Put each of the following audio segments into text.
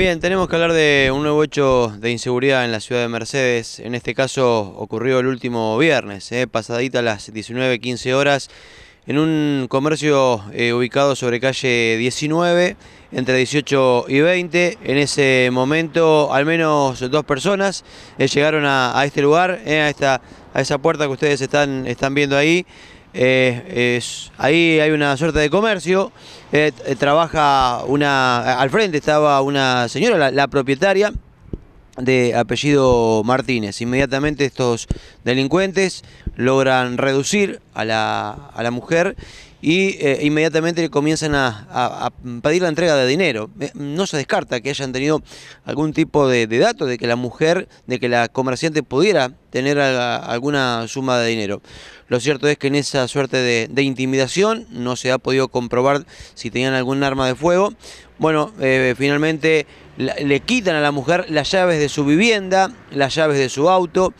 Bien, tenemos que hablar de un nuevo hecho de inseguridad en la ciudad de Mercedes. En este caso ocurrió el último viernes, eh, pasadita a las 19.15 horas, en un comercio eh, ubicado sobre calle 19, entre 18 y 20. En ese momento, al menos dos personas eh, llegaron a, este lugar, a, esta, a esa puerta que ustedes están, están viendo ahí. Eh, es, ahí hay una suerte de comercio, eh, eh, trabaja una, al frente estaba una señora, la propietaria, de apellido Martínez. Inmediatamente estos delincuentes logran reducir a la, a la mujer y eh, inmediatamente comienzan a, pedir la entrega de dinero. Eh, no se descarta que hayan tenido algún tipo de, dato de que la mujer, de que la comerciante pudiera tener alguna suma de dinero. Lo cierto es que en esa suerte de, intimidación no se ha podido comprobar si tenían algún arma de fuego. Bueno, eh, finalmente le quitan a la mujer las llaves de su vivienda, las llaves de su auto,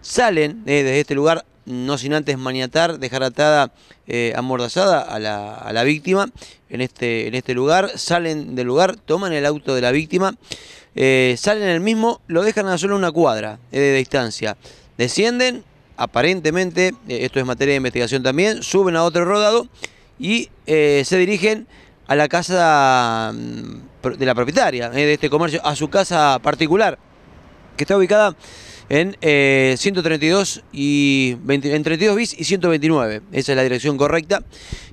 salen eh, desde este lugar, no sin antes maniatar, dejar atada, eh, amordazada a la, a la, víctima en este, en este lugar, salen del lugar, toman el auto de la víctima, eh, salen el mismo, lo dejan a solo una cuadra de distancia, descienden, aparentemente, esto es materia de investigación también, suben a otro rodado y se dirigen a la casa mm, de la propietaria eh, de este comercio, a su casa particular, que está ubicada en 132 eh, y bis y 129. Esa es la dirección correcta.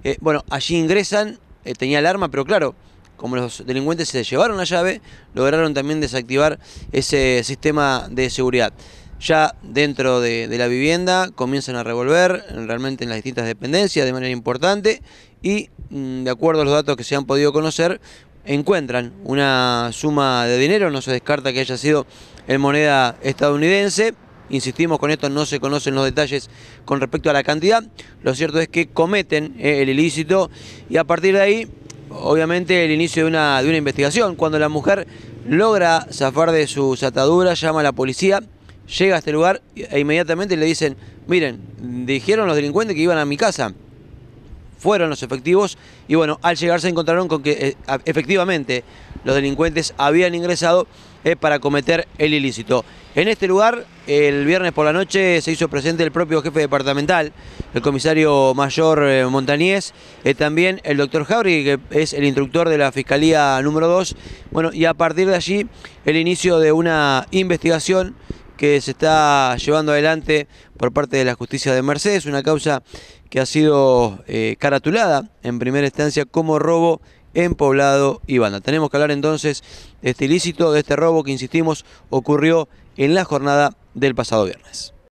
Eh, bueno, allí ingresan, tenía alarma, pero claro, como los delincuentes se llevaron la llave, lograron también desactivar ese sistema de seguridad ya dentro de, la vivienda, comienzan a revolver realmente en las distintas dependencias de manera importante y mm, de acuerdo a los datos que se han podido conocer, encuentran una suma de dinero, no se descarta que haya sido en moneda estadounidense, insistimos con esto, no se conocen los detalles con respecto a la cantidad, lo cierto es que cometen eh, el ilícito y a partir de ahí, obviamente, el inicio de una, de una investigación, cuando la mujer logra zafar de sus ataduras, llama a la policía, llega a este lugar e inmediatamente le dicen, miren, dijeron los delincuentes que iban a mi casa. Fueron los efectivos y bueno, al llegar se encontraron con que eh, efectivamente los delincuentes habían ingresado eh, para cometer el ilícito. En este lugar, el viernes por la noche se hizo presente el propio jefe departamental, el comisario mayor eh, Montañés, también el doctor Jabri, que es el instructor de la Fiscalía número 2. Bueno, y a partir de allí, el inicio de una investigación que se está llevando adelante por parte de la justicia de Mercedes, una causa que ha sido eh, caratulada en primera instancia como robo en Poblado y Banda. Tenemos que hablar entonces de este ilícito, de este robo que, insistimos, ocurrió en la jornada del pasado viernes.